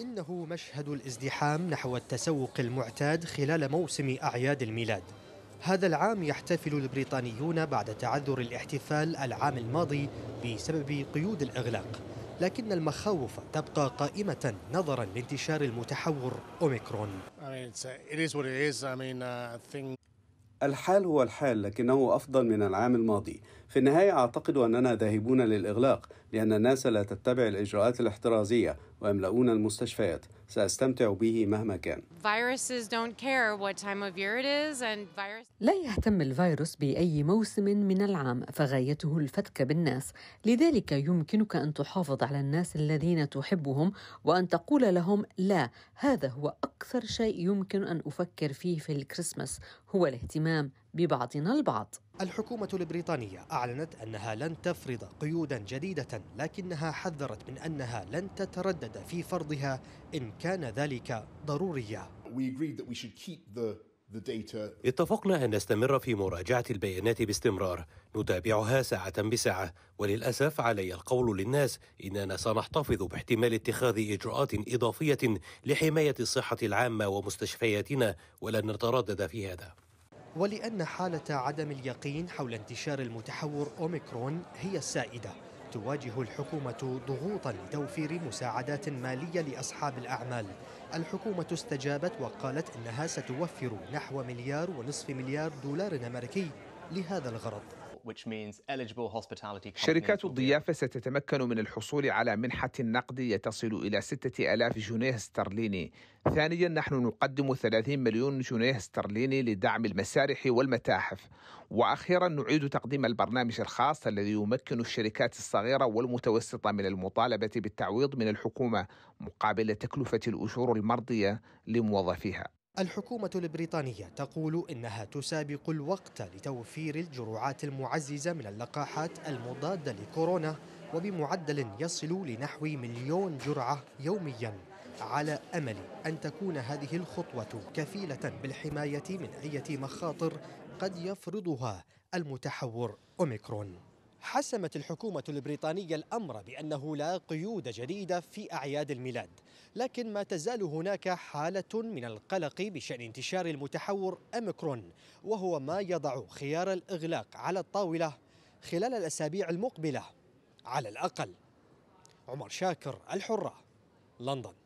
إنه مشهد الازدحام نحو التسوق المعتاد خلال موسم أعياد الميلاد هذا العام يحتفل البريطانيون بعد تعذر الاحتفال العام الماضي بسبب قيود الإغلاق لكن المخاوف تبقى قائمة نظرا لانتشار المتحور أوميكرون الحال هو الحال لكنه أفضل من العام الماضي في النهاية أعتقد أننا ذاهبون للإغلاق لأن الناس لا تتبع الإجراءات الاحترازية ويملؤون المستشفيات سأستمتع به مهما كان لا يهتم الفيروس بأي موسم من العام فغايته الفتك بالناس لذلك يمكنك أن تحافظ على الناس الذين تحبهم وأن تقول لهم لا هذا هو أكثر شيء يمكن أن أفكر فيه في الكريسماس هو الاهتمام ببعضنا البعض الحكومة البريطانية أعلنت أنها لن تفرض قيودا جديدة لكنها حذرت من أنها لن تتردد في فرضها إن كان ذلك ضروريا اتفقنا أن نستمر في مراجعة البيانات باستمرار نتابعها ساعة بساعة وللأسف علي القول للناس إننا سنحتفظ باحتمال اتخاذ إجراءات إضافية لحماية الصحة العامة ومستشفياتنا ولن نتردد في هذا ولأن حالة عدم اليقين حول انتشار المتحور أوميكرون هي السائدة تواجه الحكومة ضغوطا لتوفير مساعدات مالية لأصحاب الأعمال الحكومة استجابت وقالت إنها ستوفر نحو مليار ونصف مليار دولار أمريكي لهذا الغرض شركات الضيافة ستتمكن من الحصول على منحة نقد يتصل إلى 6000 جنيه استرليني ثانيا نحن نقدم 30 مليون جنيه استرليني لدعم المسارح والمتاحف وأخيرا نعيد تقديم البرنامج الخاص الذي يمكن الشركات الصغيرة والمتوسطة من المطالبة بالتعويض من الحكومة مقابل تكلفة الأجور المرضية لموظفيها الحكومة البريطانية تقول إنها تسابق الوقت لتوفير الجرعات المعززة من اللقاحات المضادة لكورونا وبمعدل يصل لنحو مليون جرعة يومياً على أمل أن تكون هذه الخطوة كفيلة بالحماية من أي مخاطر قد يفرضها المتحور أوميكرون حسمت الحكومة البريطانية الأمر بأنه لا قيود جديدة في أعياد الميلاد لكن ما تزال هناك حالة من القلق بشأن انتشار المتحور أميكرون وهو ما يضع خيار الإغلاق على الطاولة خلال الأسابيع المقبلة على الأقل عمر شاكر الحرة لندن